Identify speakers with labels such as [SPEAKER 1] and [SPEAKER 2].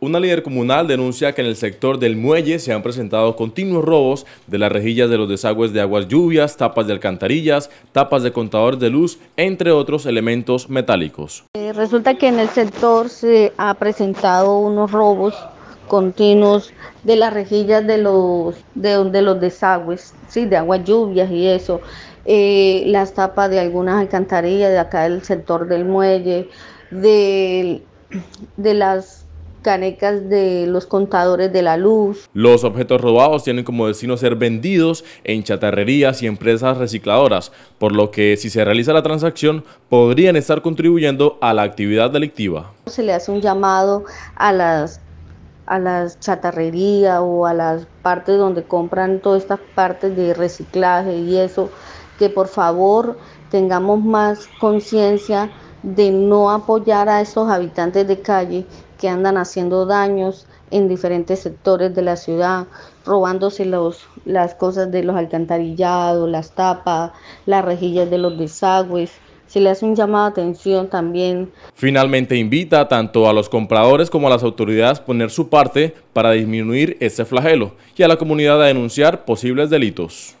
[SPEAKER 1] Una líder comunal denuncia que en el sector del muelle se han presentado continuos robos de las rejillas de los desagües de aguas lluvias, tapas de alcantarillas, tapas de contadores de luz, entre otros elementos metálicos.
[SPEAKER 2] Eh, resulta que en el sector se ha presentado unos robos continuos de las rejillas de los, de, los desagües, sí, de aguas lluvias y eso, eh, las tapas de algunas alcantarillas de acá del sector del muelle, de, de las canecas de los contadores de la luz.
[SPEAKER 1] Los objetos robados tienen como destino ser vendidos en chatarrerías y empresas recicladoras, por lo que si se realiza la transacción podrían estar contribuyendo a la actividad delictiva.
[SPEAKER 2] Se le hace un llamado a las a las chatarrerías o a las partes donde compran todas estas partes de reciclaje y eso, que por favor tengamos más conciencia de no apoyar a esos habitantes de calle que andan haciendo daños en diferentes sectores de la ciudad, robándose los, las cosas de los alcantarillados, las tapas, las rejillas de los desagües. Se le hace un llamado de atención también.
[SPEAKER 1] Finalmente invita tanto a los compradores como a las autoridades a poner su parte para disminuir este flagelo y a la comunidad a denunciar posibles delitos.